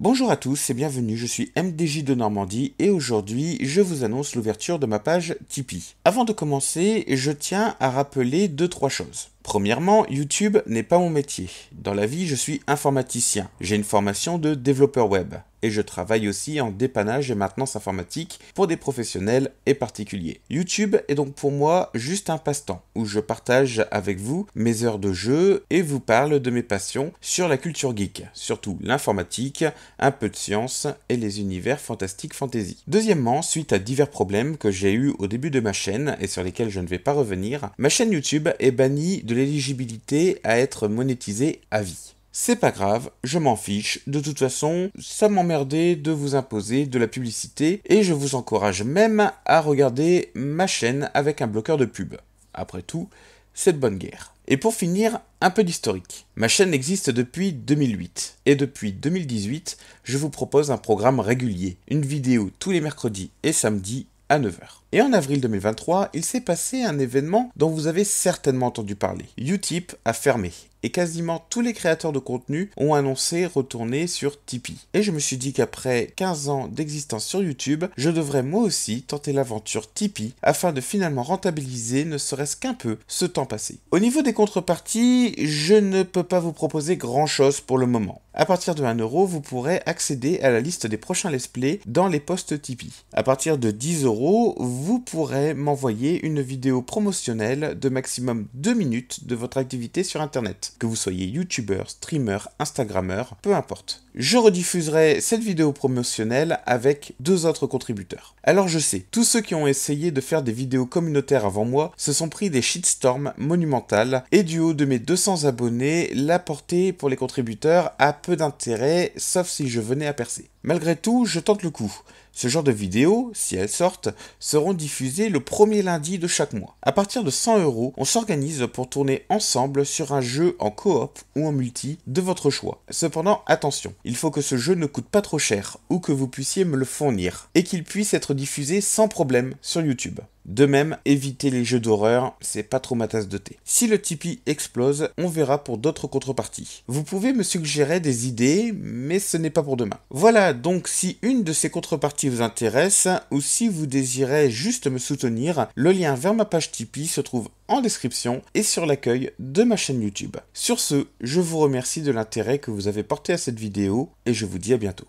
Bonjour à tous et bienvenue, je suis MDJ de Normandie et aujourd'hui je vous annonce l'ouverture de ma page Tipeee. Avant de commencer, je tiens à rappeler deux trois choses. Premièrement, YouTube n'est pas mon métier. Dans la vie, je suis informaticien. J'ai une formation de développeur web et je travaille aussi en dépannage et maintenance informatique pour des professionnels et particuliers. YouTube est donc pour moi juste un passe-temps où je partage avec vous mes heures de jeu et vous parle de mes passions sur la culture geek, surtout l'informatique, un peu de science et les univers fantastiques fantasy. Deuxièmement, suite à divers problèmes que j'ai eu au début de ma chaîne et sur lesquels je ne vais pas revenir, ma chaîne YouTube est bannie de l'éligibilité à être monétisée à vie. C'est pas grave, je m'en fiche. De toute façon, ça m'emmerdait de vous imposer de la publicité et je vous encourage même à regarder ma chaîne avec un bloqueur de pub. Après tout, c'est de bonne guerre. Et pour finir, un peu d'historique. Ma chaîne existe depuis 2008 et depuis 2018, je vous propose un programme régulier, une vidéo tous les mercredis et samedis à 9h. Et en avril 2023, il s'est passé un événement dont vous avez certainement entendu parler. Utip a fermé et quasiment tous les créateurs de contenu ont annoncé retourner sur Tipeee. Et je me suis dit qu'après 15 ans d'existence sur YouTube, je devrais moi aussi tenter l'aventure Tipeee afin de finalement rentabiliser ne serait-ce qu'un peu ce temps passé. Au niveau des contreparties, je ne peux pas vous proposer grand-chose pour le moment. À partir de 1€, vous pourrez accéder à la liste des prochains let's play dans les posts Tipeee. À partir de 10€, vous vous pourrez m'envoyer une vidéo promotionnelle de maximum 2 minutes de votre activité sur Internet, que vous soyez youtubeur, streamer, instagrammeur, peu importe. Je rediffuserai cette vidéo promotionnelle avec deux autres contributeurs. Alors je sais, tous ceux qui ont essayé de faire des vidéos communautaires avant moi se sont pris des shitstorms monumentales et du haut de mes 200 abonnés, la portée pour les contributeurs a peu d'intérêt sauf si je venais à percer. Malgré tout, je tente le coup. Ce genre de vidéos, si elles sortent, seront diffusées le premier lundi de chaque mois. À partir de 100 euros, on s'organise pour tourner ensemble sur un jeu en coop ou en multi de votre choix. Cependant, attention, il faut que ce jeu ne coûte pas trop cher ou que vous puissiez me le fournir et qu'il puisse être diffusé sans problème sur YouTube. De même, éviter les jeux d'horreur, c'est pas trop ma tasse de thé. Si le Tipeee explose, on verra pour d'autres contreparties. Vous pouvez me suggérer des idées, mais ce n'est pas pour demain. Voilà, donc si une de ces contreparties vous intéresse, ou si vous désirez juste me soutenir, le lien vers ma page Tipeee se trouve en description et sur l'accueil de ma chaîne YouTube. Sur ce, je vous remercie de l'intérêt que vous avez porté à cette vidéo, et je vous dis à bientôt.